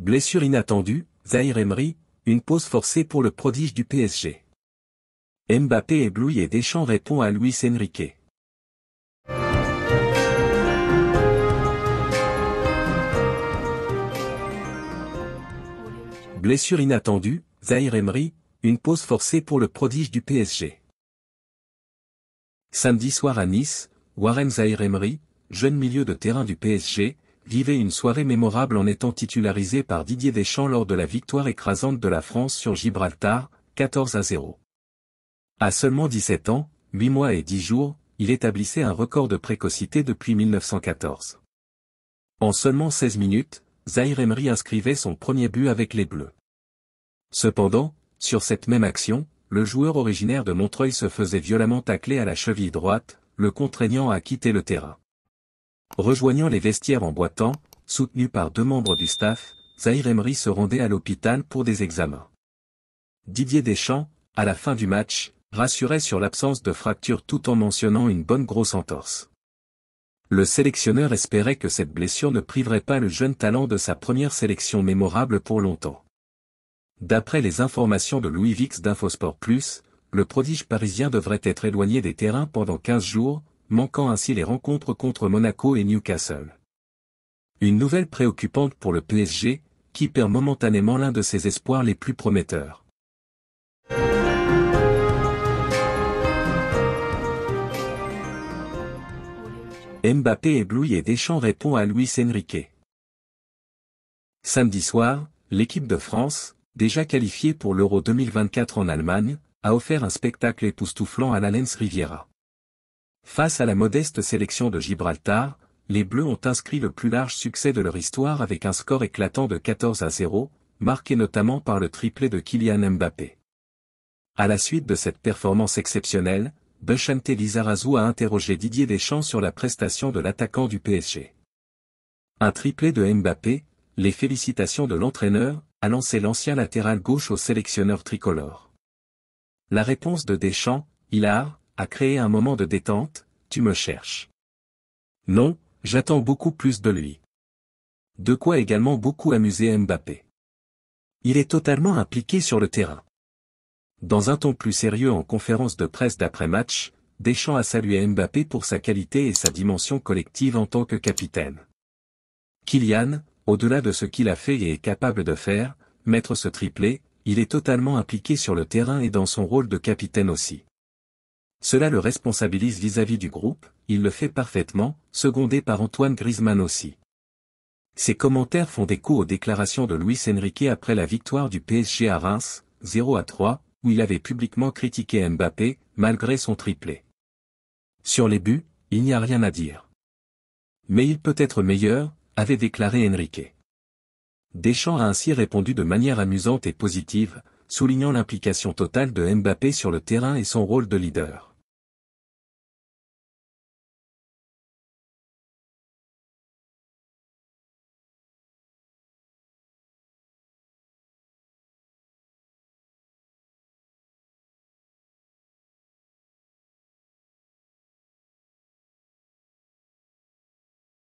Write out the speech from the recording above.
Blessure inattendue, Zahir Emery, une pause forcée pour le prodige du PSG. Mbappé ébloui et Deschamps répond à Luis Enrique. Blessure inattendue, Zahir Emery, une pause forcée pour le prodige du PSG. Samedi soir à Nice, Warren Zahir Emery, jeune milieu de terrain du PSG, vivait une soirée mémorable en étant titularisé par Didier Deschamps lors de la victoire écrasante de la France sur Gibraltar, 14 à 0. À seulement 17 ans, 8 mois et 10 jours, il établissait un record de précocité depuis 1914. En seulement 16 minutes, Zaire Emery inscrivait son premier but avec les Bleus. Cependant, sur cette même action, le joueur originaire de Montreuil se faisait violemment tacler à la cheville droite, le contraignant à quitter le terrain. Rejoignant les vestiaires en boitant, soutenu par deux membres du staff, Zahir Emery se rendait à l'hôpital pour des examens. Didier Deschamps, à la fin du match, rassurait sur l'absence de fracture tout en mentionnant une bonne grosse entorse. Le sélectionneur espérait que cette blessure ne priverait pas le jeune talent de sa première sélection mémorable pour longtemps. D'après les informations de Louis Vix d'Infosport Plus, le prodige parisien devrait être éloigné des terrains pendant 15 jours, manquant ainsi les rencontres contre Monaco et Newcastle. Une nouvelle préoccupante pour le PSG, qui perd momentanément l'un de ses espoirs les plus prometteurs. Mbappé ébloui et Deschamps répond à Luis Enrique. Samedi soir, l'équipe de France, déjà qualifiée pour l'Euro 2024 en Allemagne, a offert un spectacle époustouflant à Lens Riviera. Face à la modeste sélection de Gibraltar, les Bleus ont inscrit le plus large succès de leur histoire avec un score éclatant de 14 à 0, marqué notamment par le triplé de Kylian Mbappé. À la suite de cette performance exceptionnelle, Bechante Lizarazu a interrogé Didier Deschamps sur la prestation de l'attaquant du PSG. Un triplé de Mbappé, les félicitations de l'entraîneur, a lancé l'ancien latéral gauche au sélectionneur tricolore. La réponse de Deschamps, a à créer un moment de détente, tu me cherches. Non, j'attends beaucoup plus de lui. De quoi également beaucoup amuser Mbappé. Il est totalement impliqué sur le terrain. Dans un ton plus sérieux en conférence de presse d'après-match, Deschamps a salué Mbappé pour sa qualité et sa dimension collective en tant que capitaine. Kylian, au-delà de ce qu'il a fait et est capable de faire, mettre ce triplé, il est totalement impliqué sur le terrain et dans son rôle de capitaine aussi. Cela le responsabilise vis-à-vis du groupe, il le fait parfaitement, secondé par Antoine Griezmann aussi. Ses commentaires font écho aux déclarations de Luis Enrique après la victoire du PSG à Reims, 0 à 3, où il avait publiquement critiqué Mbappé, malgré son triplé. Sur les buts, il n'y a rien à dire. Mais il peut être meilleur, avait déclaré Enrique. Deschamps a ainsi répondu de manière amusante et positive, soulignant l'implication totale de Mbappé sur le terrain et son rôle de leader.